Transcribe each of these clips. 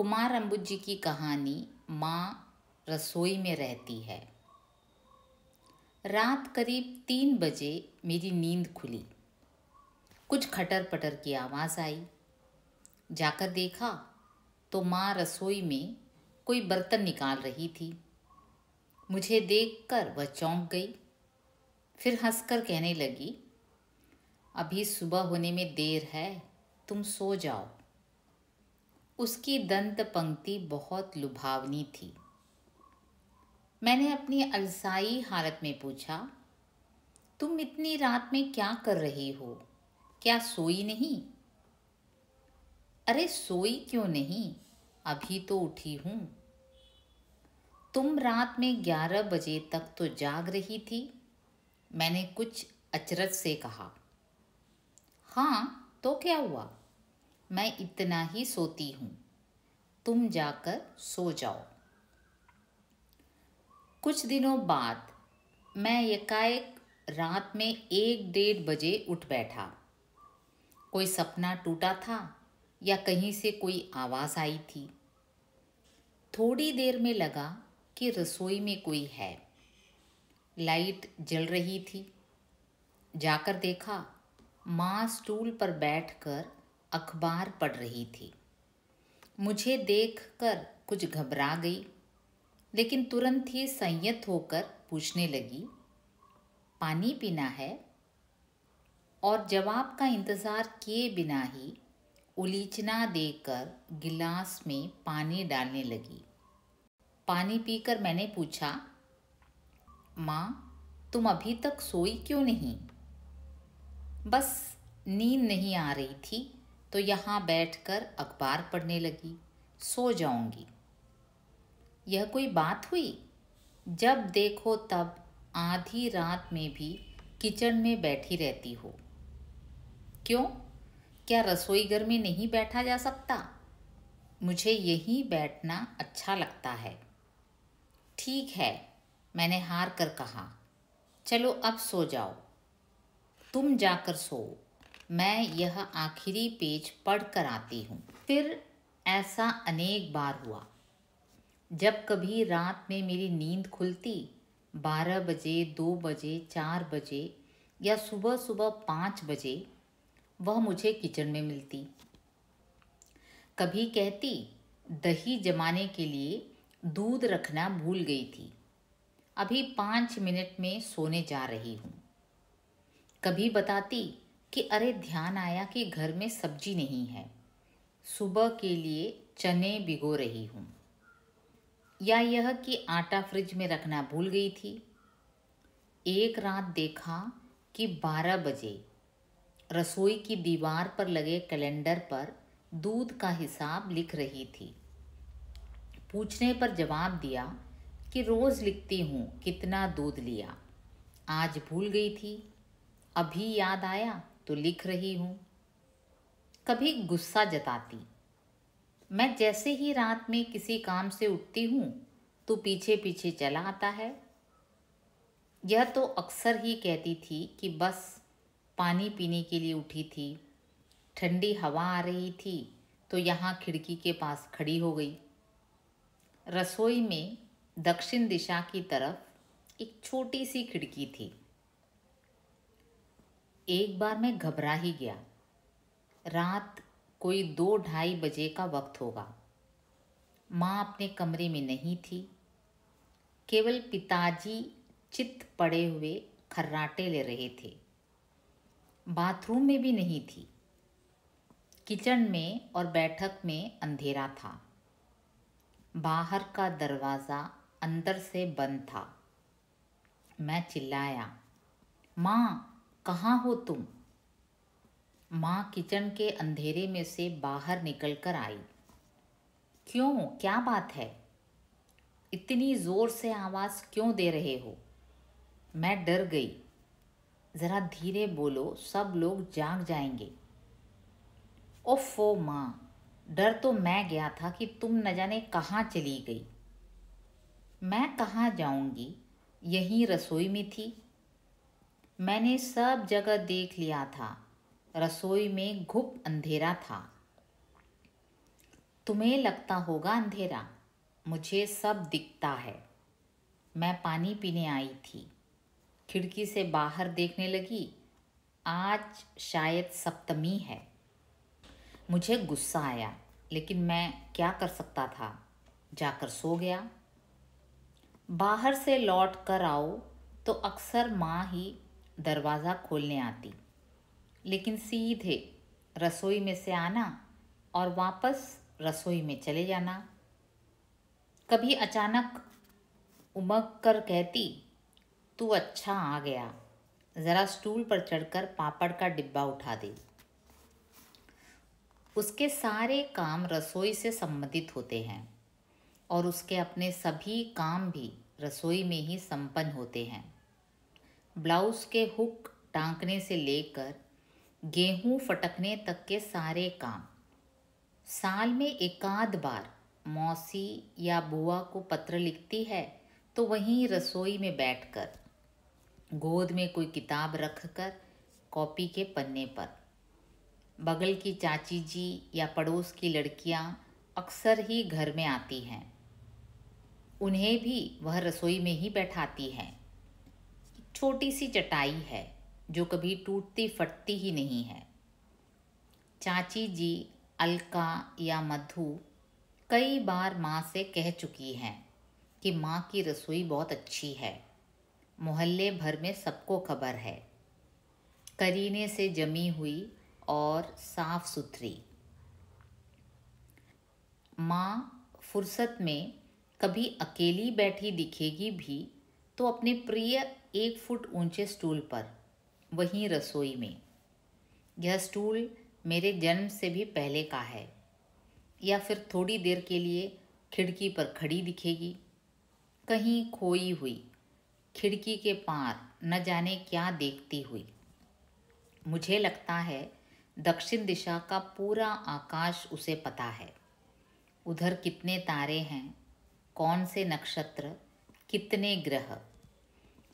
कुमार अम्बुज जी की कहानी माँ रसोई में रहती है रात करीब तीन बजे मेरी नींद खुली कुछ खटर पटर की आवाज़ आई जाकर देखा तो माँ रसोई में कोई बर्तन निकाल रही थी मुझे देखकर वह चौंक गई फिर हंसकर कहने लगी अभी सुबह होने में देर है तुम सो जाओ उसकी दंत पंक्ति बहुत लुभावनी थी मैंने अपनी अलसाई हालत में पूछा तुम इतनी रात में क्या कर रही हो क्या सोई नहीं अरे सोई क्यों नहीं अभी तो उठी हूँ तुम रात में ग्यारह बजे तक तो जाग रही थी मैंने कुछ अचरज से कहा हाँ तो क्या हुआ मैं इतना ही सोती हूँ तुम जाकर सो जाओ कुछ दिनों बाद मैं एकाएक रात में एक डेढ़ बजे उठ बैठा कोई सपना टूटा था या कहीं से कोई आवाज़ आई थी थोड़ी देर में लगा कि रसोई में कोई है लाइट जल रही थी जाकर देखा माँ स्टूल पर बैठकर अखबार पढ़ रही थी मुझे देखकर कुछ घबरा गई लेकिन तुरंत ही संयत होकर पूछने लगी पानी पीना है और जवाब का इंतज़ार किए बिना ही उलीचना देकर गिलास में पानी डालने लगी पानी पीकर मैंने पूछा माँ तुम अभी तक सोई क्यों नहीं बस नींद नहीं आ रही थी तो यहाँ बैठकर अखबार पढ़ने लगी सो जाऊंगी यह कोई बात हुई जब देखो तब आधी रात में भी किचन में बैठी रहती हो क्यों क्या रसोई घर में नहीं बैठा जा सकता मुझे यहीं बैठना अच्छा लगता है ठीक है मैंने हार कर कहा चलो अब सो जाओ तुम जाकर सो मैं यह आखिरी पेज पढ़ कर आती हूँ फिर ऐसा अनेक बार हुआ जब कभी रात में मेरी नींद खुलती बारह बजे दो बजे चार बजे या सुबह सुबह पाँच बजे वह मुझे किचन में मिलती कभी कहती दही जमाने के लिए दूध रखना भूल गई थी अभी पाँच मिनट में सोने जा रही हूँ कभी बताती कि अरे ध्यान आया कि घर में सब्जी नहीं है सुबह के लिए चने भिगो रही हूँ या यह कि आटा फ्रिज में रखना भूल गई थी एक रात देखा कि 12 बजे रसोई की दीवार पर लगे कैलेंडर पर दूध का हिसाब लिख रही थी पूछने पर जवाब दिया कि रोज़ लिखती हूँ कितना दूध लिया आज भूल गई थी अभी याद आया तो लिख रही हूँ कभी गुस्सा जताती मैं जैसे ही रात में किसी काम से उठती हूँ तो पीछे पीछे चला आता है यह तो अक्सर ही कहती थी कि बस पानी पीने के लिए उठी थी ठंडी हवा आ रही थी तो यहाँ खिड़की के पास खड़ी हो गई रसोई में दक्षिण दिशा की तरफ एक छोटी सी खिड़की थी एक बार मैं घबरा ही गया रात कोई दो ढाई बजे का वक्त होगा माँ अपने कमरे में नहीं थी केवल पिताजी चित पड़े हुए खर्राटे ले रहे थे बाथरूम में भी नहीं थी किचन में और बैठक में अंधेरा था बाहर का दरवाज़ा अंदर से बंद था मैं चिल्लाया माँ कहाँ हो तुम माँ किचन के अंधेरे में से बाहर निकलकर आई क्यों क्या बात है इतनी ज़ोर से आवाज़ क्यों दे रहे हो मैं डर गई ज़रा धीरे बोलो सब लोग जाग जाएंगे ओफो माँ डर तो मैं गया था कि तुम न जाने कहाँ चली गई मैं कहाँ जाऊंगी यहीं रसोई में थी मैंने सब जगह देख लिया था रसोई में घुप अंधेरा था तुम्हें लगता होगा अंधेरा मुझे सब दिखता है मैं पानी पीने आई थी खिड़की से बाहर देखने लगी आज शायद सप्तमी है मुझे गुस्सा आया लेकिन मैं क्या कर सकता था जाकर सो गया बाहर से लौट कर आओ तो अक्सर माँ ही दरवाज़ा खोलने आती लेकिन सीधे रसोई में से आना और वापस रसोई में चले जाना कभी अचानक उमक कर कहती तू अच्छा आ गया ज़रा स्टूल पर चढ़कर पापड़ का डिब्बा उठा दे उसके सारे काम रसोई से संबंधित होते हैं और उसके अपने सभी काम भी रसोई में ही संपन्न होते हैं ब्लाउज के हुक टांकने से लेकर गेहूं फटकने तक के सारे काम साल में एकाध बार मौसी या बुआ को पत्र लिखती है तो वहीं रसोई में बैठकर गोद में कोई किताब रखकर कॉपी के पन्ने पर बगल की चाची जी या पड़ोस की लड़कियां अक्सर ही घर में आती हैं उन्हें भी वह रसोई में ही बैठाती हैं छोटी सी चटाई है जो कभी टूटती फटती ही नहीं है चाची जी अलका या मधु कई बार माँ से कह चुकी हैं कि माँ की रसोई बहुत अच्छी है मोहल्ले भर में सबको खबर है करीने से जमी हुई और साफ सुथरी माँ फुर्सत में कभी अकेली बैठी दिखेगी भी तो अपने प्रिय एक फुट ऊंचे स्टूल पर वहीं रसोई में यह स्टूल मेरे जन्म से भी पहले का है या फिर थोड़ी देर के लिए खिड़की पर खड़ी दिखेगी कहीं खोई हुई खिड़की के पार न जाने क्या देखती हुई मुझे लगता है दक्षिण दिशा का पूरा आकाश उसे पता है उधर कितने तारे हैं कौन से नक्षत्र कितने ग्रह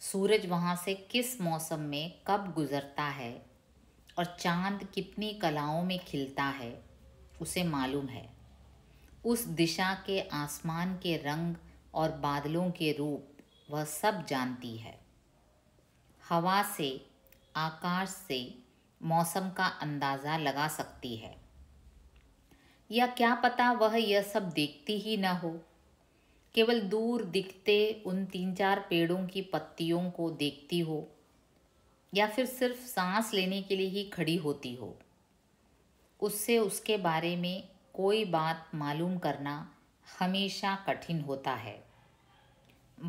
सूरज वहाँ से किस मौसम में कब गुज़रता है और चांद कितनी कलाओं में खिलता है उसे मालूम है उस दिशा के आसमान के रंग और बादलों के रूप वह सब जानती है हवा से आकाश से मौसम का अंदाज़ा लगा सकती है या क्या पता वह यह सब देखती ही न हो केवल दूर दिखते उन तीन चार पेड़ों की पत्तियों को देखती हो या फिर सिर्फ सांस लेने के लिए ही खड़ी होती हो उससे उसके बारे में कोई बात मालूम करना हमेशा कठिन होता है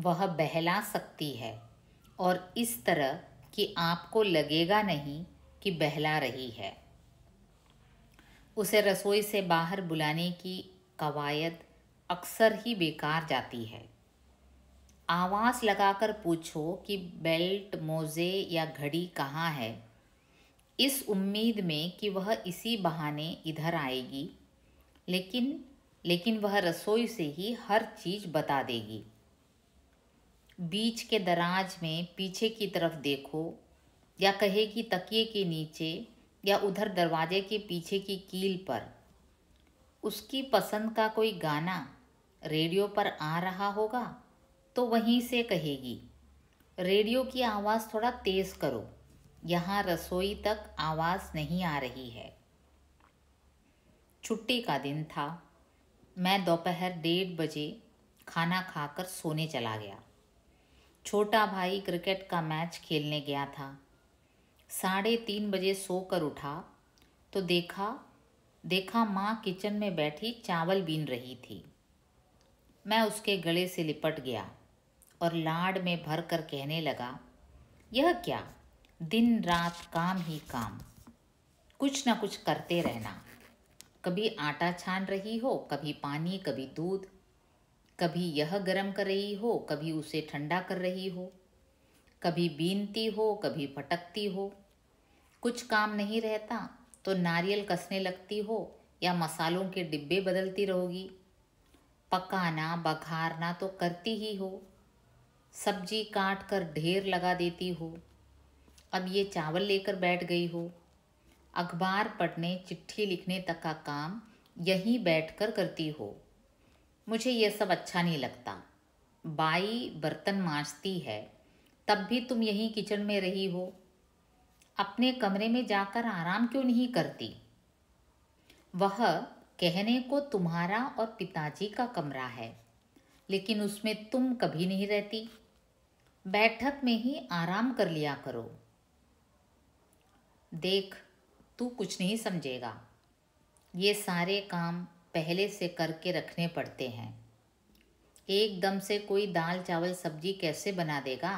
वह बहला सकती है और इस तरह कि आपको लगेगा नहीं कि बहला रही है उसे रसोई से बाहर बुलाने की कवायद अक्सर ही बेकार जाती है आवाज़ लगाकर पूछो कि बेल्ट मोज़े या घड़ी कहाँ है इस उम्मीद में कि वह इसी बहाने इधर आएगी लेकिन लेकिन वह रसोई से ही हर चीज़ बता देगी बीच के दराज में पीछे की तरफ देखो या कहे कि तकिए के नीचे या उधर दरवाजे के पीछे की कील पर उसकी पसंद का कोई गाना रेडियो पर आ रहा होगा तो वहीं से कहेगी रेडियो की आवाज़ थोड़ा तेज़ करो यहाँ रसोई तक आवाज़ नहीं आ रही है छुट्टी का दिन था मैं दोपहर डेढ़ बजे खाना खाकर सोने चला गया छोटा भाई क्रिकेट का मैच खेलने गया था साढ़े तीन बजे सोकर उठा तो देखा देखा माँ किचन में बैठी चावल बीन रही थी मैं उसके गले से लिपट गया और लाड में भर कर कहने लगा यह क्या दिन रात काम ही काम कुछ ना कुछ करते रहना कभी आटा छान रही हो कभी पानी कभी दूध कभी यह गर्म कर रही हो कभी उसे ठंडा कर रही हो कभी बीनती हो कभी फटकती हो कुछ काम नहीं रहता तो नारियल कसने लगती हो या मसालों के डिब्बे बदलती रहोगी पकाना बघारना तो करती ही हो सब्जी काट कर ढेर लगा देती हो अब ये चावल लेकर बैठ गई हो अखबार पढ़ने चिट्ठी लिखने तक का काम यहीं बैठकर करती हो मुझे यह सब अच्छा नहीं लगता बाई बर्तन माँजती है तब भी तुम यहीं किचन में रही हो अपने कमरे में जाकर आराम क्यों नहीं करती वह कहने को तुम्हारा और पिताजी का कमरा है लेकिन उसमें तुम कभी नहीं रहती बैठक में ही आराम कर लिया करो देख तू कुछ नहीं समझेगा ये सारे काम पहले से करके रखने पड़ते हैं एकदम से कोई दाल चावल सब्जी कैसे बना देगा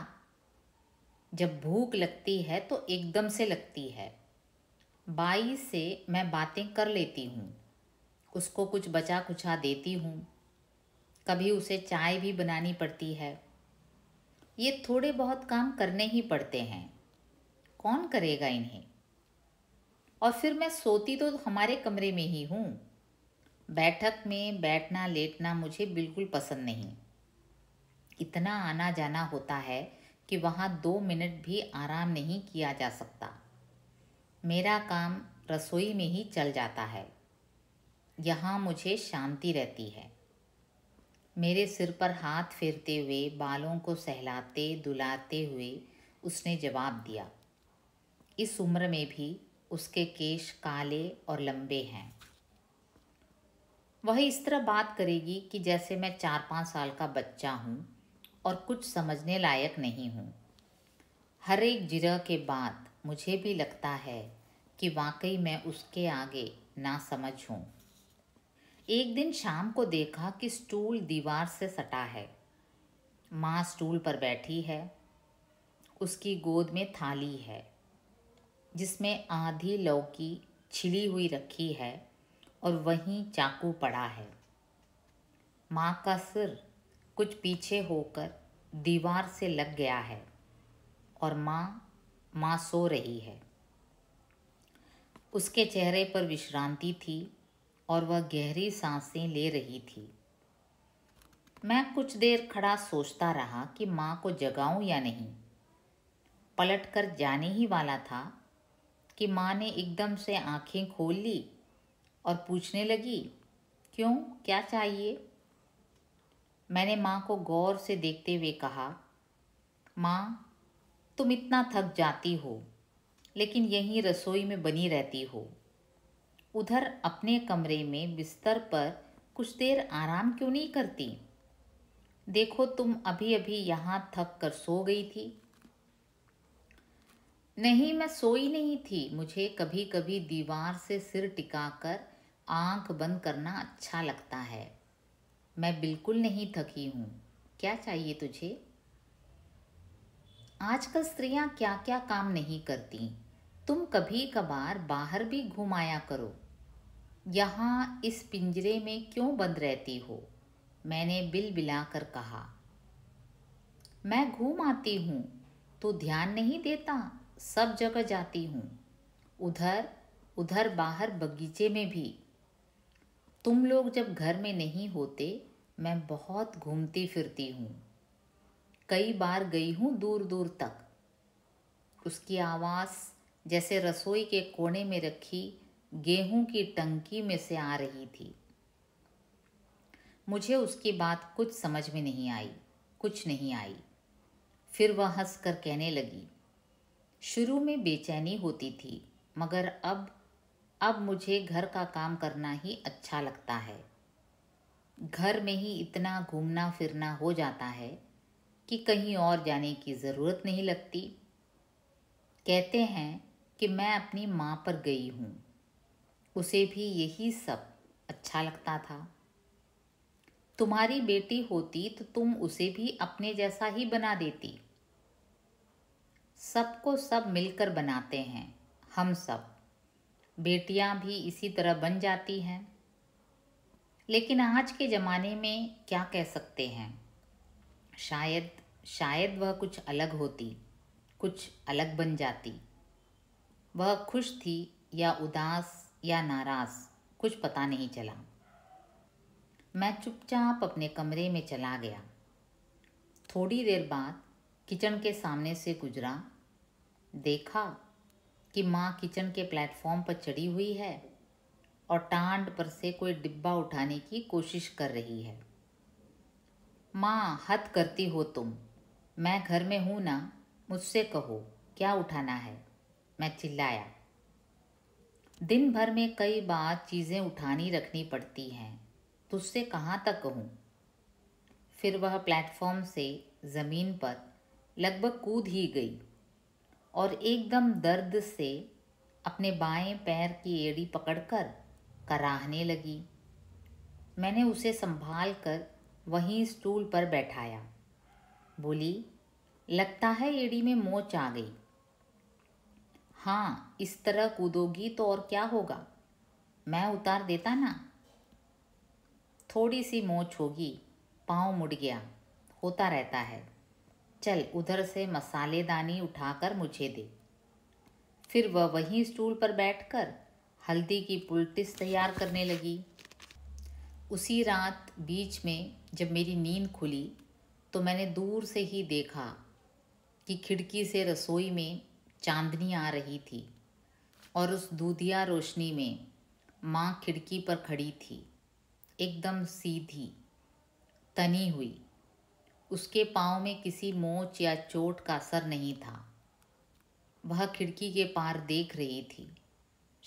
जब भूख लगती है तो एकदम से लगती है बाई से मैं बातें कर लेती हूँ उसको कुछ बचा कुछा देती हूँ कभी उसे चाय भी बनानी पड़ती है ये थोड़े बहुत काम करने ही पड़ते हैं कौन करेगा इन्हें और फिर मैं सोती तो हमारे कमरे में ही हूँ बैठक में बैठना लेटना मुझे बिल्कुल पसंद नहीं इतना आना जाना होता है कि वहाँ दो मिनट भी आराम नहीं किया जा सकता मेरा काम रसोई में ही चल जाता है यहाँ मुझे शांति रहती है मेरे सिर पर हाथ फेरते हुए बालों को सहलाते दुलाते हुए उसने जवाब दिया इस उम्र में भी उसके केश काले और लंबे हैं वह इस तरह बात करेगी कि जैसे मैं चार पाँच साल का बच्चा हूँ और कुछ समझने लायक नहीं हूँ हर एक जिरह के बाद मुझे भी लगता है कि वाकई मैं उसके आगे ना समझ हूँ एक दिन शाम को देखा कि स्टूल दीवार से सटा है माँ स्टूल पर बैठी है उसकी गोद में थाली है जिसमें आधी लौकी छिली हुई रखी है और वहीं चाकू पड़ा है माँ का सिर कुछ पीछे होकर दीवार से लग गया है और माँ माँ सो रही है उसके चेहरे पर विश्रांति थी और वह गहरी सांसें ले रही थी मैं कुछ देर खड़ा सोचता रहा कि माँ को जगाऊं या नहीं पलट कर जाने ही वाला था कि माँ ने एकदम से आंखें खोल ली और पूछने लगी क्यों क्या चाहिए मैंने माँ को गौर से देखते हुए कहा माँ तुम इतना थक जाती हो लेकिन यहीं रसोई में बनी रहती हो उधर अपने कमरे में बिस्तर पर कुछ देर आराम क्यों नहीं करती देखो तुम अभी अभी यहाँ थक कर सो गई थी नहीं मैं सोई नहीं थी मुझे कभी कभी दीवार से सिर टिकाकर आंख बंद करना अच्छा लगता है मैं बिल्कुल नहीं थकी हूँ क्या चाहिए तुझे आजकल स्त्रियाँ क्या क्या काम नहीं करती तुम कभी कभार बाहर भी घुमाया करो यहाँ इस पिंजरे में क्यों बंद रहती हो मैंने बिल बिला कर कहा मैं घूम आती हूँ तो ध्यान नहीं देता सब जगह जाती हूँ उधर उधर बाहर बगीचे में भी तुम लोग जब घर में नहीं होते मैं बहुत घूमती फिरती हूँ कई बार गई हूँ दूर दूर तक उसकी आवाज़ जैसे रसोई के कोने में रखी गेहूं की टंकी में से आ रही थी मुझे उसकी बात कुछ समझ में नहीं आई कुछ नहीं आई फिर वह हंस कर कहने लगी शुरू में बेचैनी होती थी मगर अब अब मुझे घर का काम करना ही अच्छा लगता है घर में ही इतना घूमना फिरना हो जाता है कि कहीं और जाने की ज़रूरत नहीं लगती कहते हैं कि मैं अपनी माँ पर गई हूँ उसे भी यही सब अच्छा लगता था तुम्हारी बेटी होती तो तुम उसे भी अपने जैसा ही बना देती सबको सब मिलकर बनाते हैं हम सब बेटियां भी इसी तरह बन जाती हैं लेकिन आज के ज़माने में क्या कह सकते हैं शायद शायद वह कुछ अलग होती कुछ अलग बन जाती वह खुश थी या उदास या नाराज़ कुछ पता नहीं चला मैं चुपचाप अपने कमरे में चला गया थोड़ी देर बाद किचन के सामने से गुजरा देखा कि माँ किचन के प्लेटफॉर्म पर चढ़ी हुई है और टांड पर से कोई डिब्बा उठाने की कोशिश कर रही है माँ हद करती हो तुम मैं घर में हूँ ना मुझसे कहो क्या उठाना है मैं चिल्लाया दिन भर में कई बार चीज़ें उठानी रखनी पड़ती हैं तुझसे कहाँ तक कहूँ फिर वह प्लेटफॉर्म से ज़मीन पर लगभग कूद ही गई और एकदम दर्द से अपने बाएं पैर की एड़ी पकड़कर कराहने लगी मैंने उसे संभाल कर वहीं स्टूल पर बैठाया बोली लगता है एड़ी में मोच आ गई हाँ इस तरह कूदोगी तो और क्या होगा मैं उतार देता ना थोड़ी सी मोच होगी पाँव मुड़ गया होता रहता है चल उधर से मसालेदानी उठाकर मुझे दे फिर वह वहीं स्टूल पर बैठकर हल्दी की पुलटिस तैयार करने लगी उसी रात बीच में जब मेरी नींद खुली तो मैंने दूर से ही देखा कि खिड़की से रसोई में चांदनी आ रही थी और उस दूधिया रोशनी में माँ खिड़की पर खड़ी थी एकदम सीधी तनी हुई उसके पाँव में किसी मोच या चोट का असर नहीं था वह खिड़की के पार देख रही थी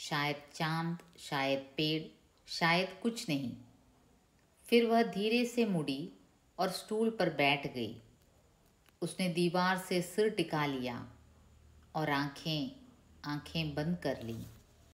शायद चांद शायद पेड़ शायद कुछ नहीं फिर वह धीरे से मुड़ी और स्टूल पर बैठ गई उसने दीवार से सिर टिका लिया और आंखें आंखें बंद कर लीं